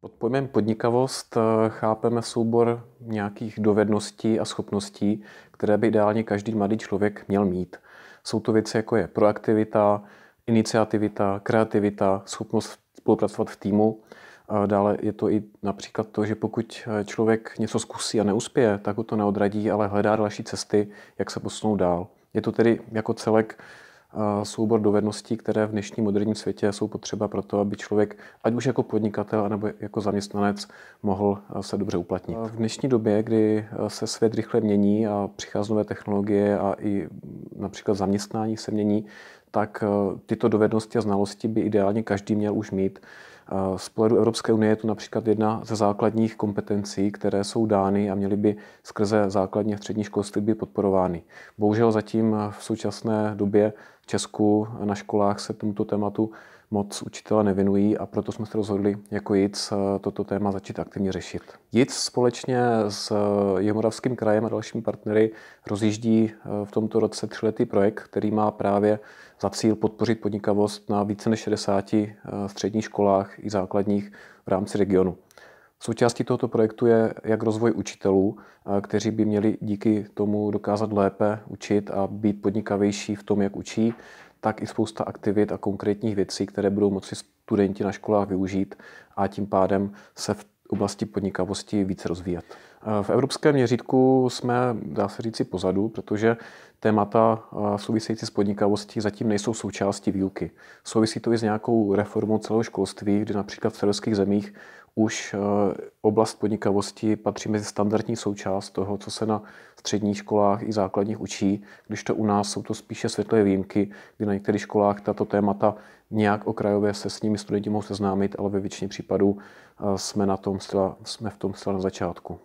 Pod pojmem podnikavost eh, chápeme soubor nějakých dovedností a schopností, které by ideálně každý mladý člověk měl mít. Jsou to věci jako je proaktivita, iniciativita, kreativita, schopnost spolupracovat v týmu. Dále je to i například to, že pokud eh, člověk něco zkusí a neuspěje, tak ho to neodradí, ale hledá další cesty, jak se posunout dál. Je to tedy jako celek soubor dovedností, které v dnešním moderním světě jsou potřeba pro to, aby člověk, ať už jako podnikatel nebo jako zaměstnanec, mohl se dobře uplatnit. V dnešní době, kdy se svět rychle mění a přichází nové technologie a i například zaměstnání se mění, tak eh, tyto dovednosti a znalosti by ideálně každý měl už mít. Eh, z pohledu Evropské unie je to například jedna ze základních kompetencí, které jsou dány a měly by skrze základně střední školství být podporovány. Bohužel zatím eh, v současné době v Česku na školách se tomuto tématu moc učitele nevinují a proto jsme se rozhodli jako JIC toto téma začít aktivně řešit. JIC společně s Jihomoravským krajem a dalšími partnery rozjíždí v tomto roce třiletý projekt, který má právě za za cíl podpořit podnikavost na více než 60 eh, středních školách i základních v rámci regionu. Součástí tohoto projektu je jak rozvoj učitelů, eh, kteří by měli díky tomu dokázat lépe učit a být podnikavější v tom, jak učí, tak i spousta aktivit a konkrétních věcí, které budou moci studenti na školách využít a tím pádem se v oblasti podnikavosti více rozvíjet. Eh, v evropském měřítku jsme, dá se říci, pozadu, protože témata eh, související s podnikavostí zatím nejsou součástí výuky. Souvisí to i s nějakou reformou celého školství, kdy například v severských zemích už eh, oblast podnikavosti patří mezi standardní součást toho, co se na středních školách i základních učí, když to u nás jsou to spíše světlé výjimky, kdy na některých školách tato témata nějak okrajově se s nimi studenti mohou seznámit, ale ve většině případů jsme, na tom, jsme v tom zcela na začátku.